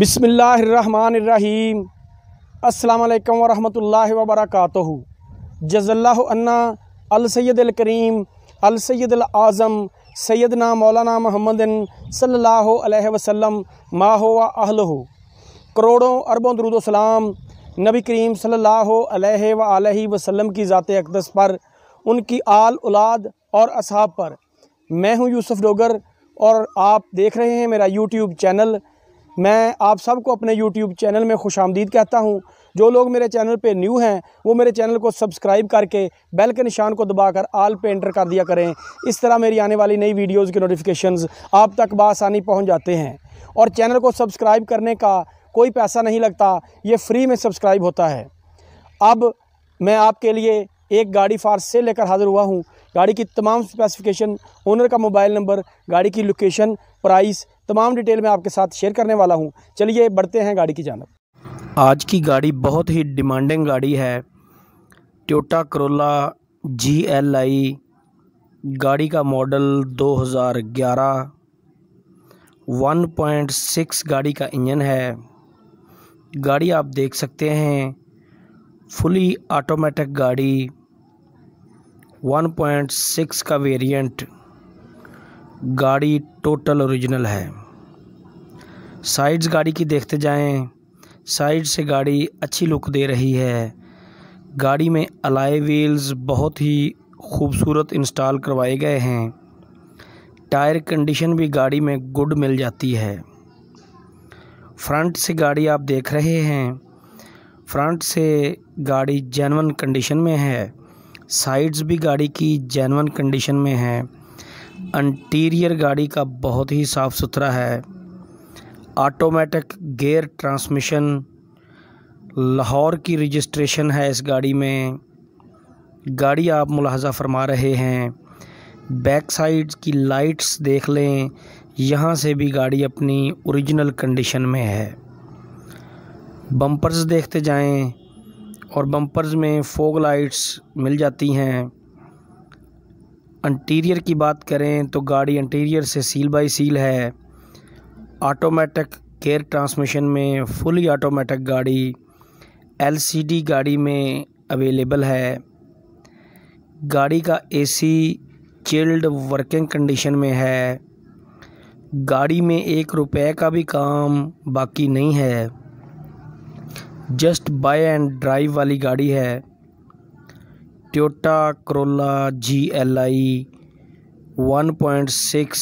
बिसमीम् अल्लाम वरहमल वबरक जज़ल्लान्ना अलसैद करीम अलसैद आज़म सैदना मौलाना महमदिन सल्लल्लाहु अलैहि वसल्लम माहो करोड़ों अरबों दरुदोसलाम नबी करीम सल्लल्लाहु अलैहि व वसल्लम की ज़ात अकदस पर उनकी आल औलाद और असहाब पर मैं हूँ यूसुफ डोगर और आप देख रहे हैं मेरा यूट्यूब चैनल मैं आप सबको अपने यूट्यूब चैनल में खुश आमदीद कहता हूँ जो लोग मेरे चैनल पे न्यू हैं वो मेरे चैनल को सब्सक्राइब करके बेल के निशान को दबाकर आल पे एंटर कर दिया करें इस तरह मेरी आने वाली नई वीडियोज़ के नोटिफिकेशंस आप तक बसानी पहुँच जाते हैं और चैनल को सब्सक्राइब करने का कोई पैसा नहीं लगता ये फ्री में सब्सक्राइब होता है अब मैं आपके लिए एक गाड़ी फार्स से लेकर हाज़िर हुआ हूँ गाड़ी की तमाम स्पेसिफिकेशन ओनर का मोबाइल नंबर गाड़ी की लोकेशन प्राइस तमाम डिटेल मैं आपके साथ शेयर करने वाला हूँ चलिए बढ़ते हैं गाड़ी की जानब आज की गाड़ी बहुत ही डिमांडिंग गाड़ी है टोटा करोला जी एल आई गाड़ी का मॉडल 2011 1.6 गाड़ी का इंजन है गाड़ी आप देख सकते हैं फुली ऑटोमेटिक गाड़ी 1.6 का वेरिएंट गाड़ी टोटल ओरिजिनल है साइड्स गाड़ी की देखते जाएं साइड से गाड़ी अच्छी लुक दे रही है गाड़ी में अलाय व्हील्स बहुत ही खूबसूरत इंस्टॉल करवाए गए हैं टायर कंडीशन भी गाड़ी में गुड मिल जाती है फ्रंट से गाड़ी आप देख रहे हैं फ्रंट से गाड़ी जेनवन कंडीशन में है साइड्स भी गाड़ी की जैनवन कंडीशन में है इंटीरियर गाड़ी का बहुत ही साफ़ सुथरा है ऑटोमेटिक गेयर ट्रांसमिशन लाहौर की रजिस्ट्रेशन है इस गाड़ी में गाड़ी आप मुलाजा फरमा रहे हैं बैक साइड की लाइट्स देख लें यहाँ से भी गाड़ी अपनी ओरिजिनल कंडीशन में है बम्पर्स देखते जाएं और बम्पर्स में फोग लाइट्स मिल जाती हैं इंटीरियर की बात करें तो गाड़ी इंटीरियर से सील बाई सील है ऑटोमेटिक केयर ट्रांसमिशन में फुली ऑटोमेटिक गाड़ी एलसीडी गाड़ी में अवेलेबल है गाड़ी का एसी चिल्ड वर्किंग कंडीशन में है गाड़ी में एक रुपए का भी काम बाकी नहीं है जस्ट बाय एंड ड्राइव वाली गाड़ी है Toyota Corolla G L I one point six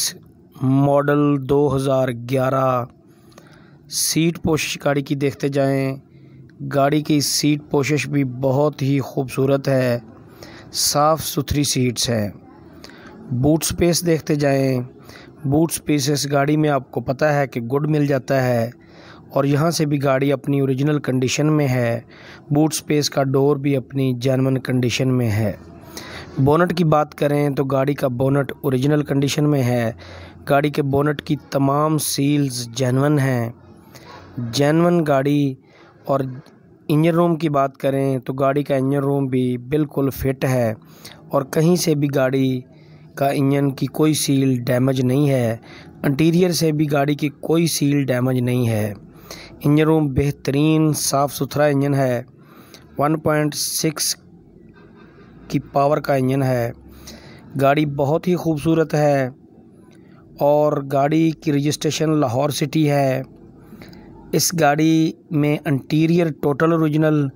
model दो हज़ार ग्यारह सीट पोशिश गाड़ी की देखते जाएं गाड़ी की सीट पोशिश भी बहुत ही खूबसूरत है साफ़ सुथरी सीट्स हैं बूट स्पेस देखते जाएं बूट स्पेस इस गाड़ी में आपको पता है कि गुड मिल जाता है और यहाँ से भी गाड़ी अपनी ओरिजिनल कंडीशन में है बूट स्पेस का डोर भी अपनी जर्मन कंडीशन में है बोनट की बात करें तो गाड़ी का बोनट ओरिजिनल कंडीशन में है गाड़ी के बोनट की तमाम सील्स जैनवन हैं जैनवन गाड़ी और इंजन रूम की बात करें तो गाड़ी का इंजन रूम भी बिल्कुल फिट है और कहीं से भी गाड़ी का इंजन की कोई सील डैमेज नहीं है इंटीरियर से भी गाड़ी की कोई सील डैमेज नहीं है इंजन रूम बेहतरीन साफ़ सुथरा इंजन है 1.6 की पावर का इंजन है गाड़ी बहुत ही खूबसूरत है और गाड़ी की रजिस्ट्रेशन लाहौर सिटी है इस गाड़ी में इंटीरियर टोटल ओरिजिनल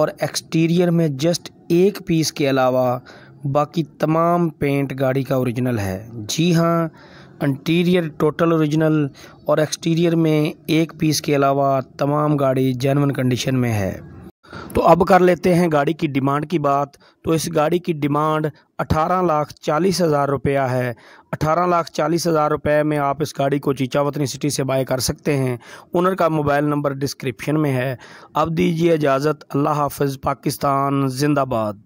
और एक्सटीरियर में जस्ट एक पीस के अलावा बाकी तमाम पेंट गाड़ी का ओरिजिनल है जी हाँ इंटीरियर टोटल ओरिजिनल और एक्सटीरियर में एक पीस के अलावा तमाम गाड़ी जेनवन कंडीशन में है तो अब कर लेते हैं गाड़ी की डिमांड की बात तो इस गाड़ी की डिमांड अठारह लाख चालीस हज़ार रुपया है अठारह लाख चालीस हज़ार रुपये में आप इस गाड़ी को चीचावतनी सिटी से बाय कर सकते हैं ओनर का मोबाइल नंबर डिस्क्रिप्शन में है अब दीजिए इजाज़त अल्लाह हाफ पाकिस्तान जिंदाबाद